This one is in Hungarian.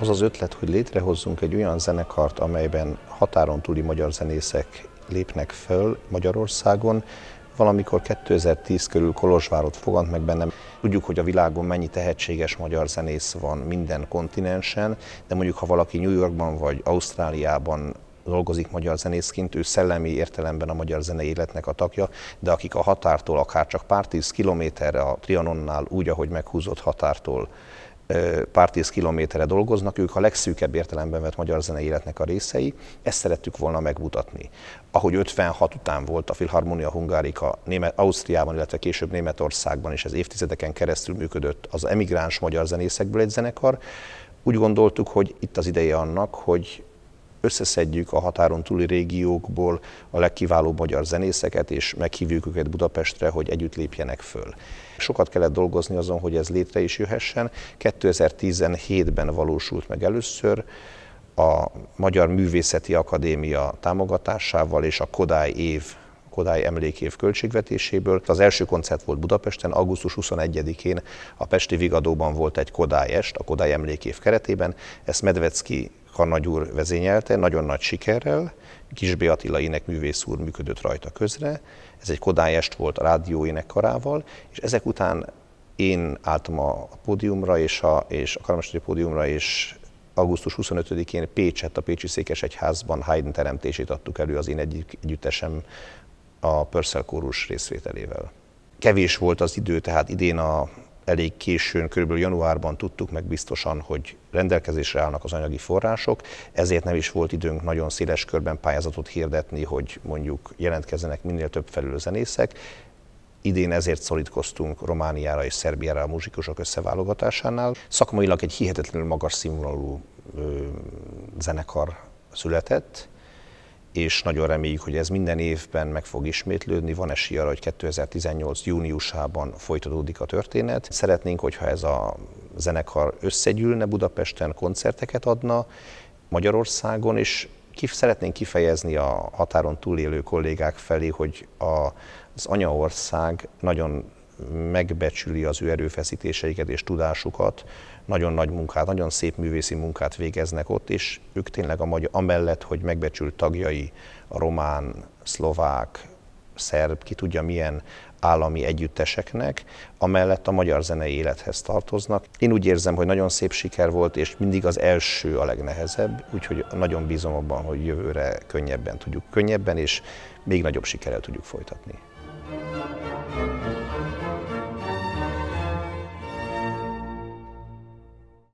az az ötlet, hogy létrehozzunk egy olyan zenekart, amelyben határon túli magyar zenészek lépnek föl Magyarországon, valamikor 2010 körül Kolozsvárot fogant meg bennem. Tudjuk, hogy a világon mennyi tehetséges magyar zenész van minden kontinensen, de mondjuk ha valaki New Yorkban vagy Ausztráliában dolgozik magyar zenészként, ő szellemi értelemben a magyar zenei életnek a tagja, de akik a határtól akár csak pár tíz kilométerre a Trianonnál úgy, ahogy meghúzott határtól pár tíz kilométerre dolgoznak, ők a legszűkebb értelemben vett magyar zenei életnek a részei, ezt szerettük volna megmutatni. Ahogy 56 után volt a Filharmonia Hungárika Német, Ausztriában, illetve később Németországban is ez évtizedeken keresztül működött az emigráns magyar zenészekből egy zenekar, úgy gondoltuk, hogy itt az ideje annak, hogy összeszedjük a határon túli régiókból a legkiválóbb magyar zenészeket, és meghívjuk őket Budapestre, hogy együtt lépjenek föl. Sokat kellett dolgozni azon, hogy ez létre is jöhessen. 2017-ben valósult meg először, a Magyar Művészeti Akadémia támogatásával és a Kodály év Kodály emlékév költségvetéséből. Az első koncert volt Budapesten, augusztus 21-én a Pesti Vigadóban volt egy Kodály est, a Kodály emlékév keretében. Ezt Medvecki Kannagy úr vezényelte, nagyon nagy sikerrel, Kisbé Attila ének művész úr működött rajta közre, ez egy kodályest volt a rádió énekkarával, és ezek után én álltam a pódiumra, és a, és a karmesteri pódiumra, és augusztus 25-én Pécset, a Pécsi Székesegyházban Haydn teremtését adtuk elő az én egyik együttesem a Pörszel kórus részvételével. Kevés volt az idő, tehát idén a elég későn, körülbelül januárban tudtuk meg biztosan, hogy rendelkezésre állnak az anyagi források, ezért nem is volt időnk nagyon széles körben pályázatot hirdetni, hogy mondjuk jelentkezzenek minél több felül zenészek. Idén ezért szorítkoztunk Romániára és Szerbiára a muzsikusok összeválogatásánál. Szakmailag egy hihetetlenül magas színvonalú ö, zenekar született, és nagyon reméljük, hogy ez minden évben meg fog ismétlődni. Van esély arra, hogy 2018. júniusában folytatódik a történet. Szeretnénk, hogyha ez a zenekar összegyűlne Budapesten, koncerteket adna Magyarországon, és kif szeretnénk kifejezni a határon túlélő kollégák felé, hogy a, az anyaország nagyon megbecsüli az ő erőfeszítéseiket és tudásukat. Nagyon nagy munkát, nagyon szép művészi munkát végeznek ott, és ők tényleg a magyar, amellett, hogy megbecsült tagjai a román, szlovák, szerb, ki tudja milyen állami együtteseknek, amellett a magyar zenei élethez tartoznak. Én úgy érzem, hogy nagyon szép siker volt, és mindig az első a legnehezebb, úgyhogy nagyon bízom abban, hogy jövőre könnyebben tudjuk, könnyebben és még nagyobb sikerrel tudjuk folytatni.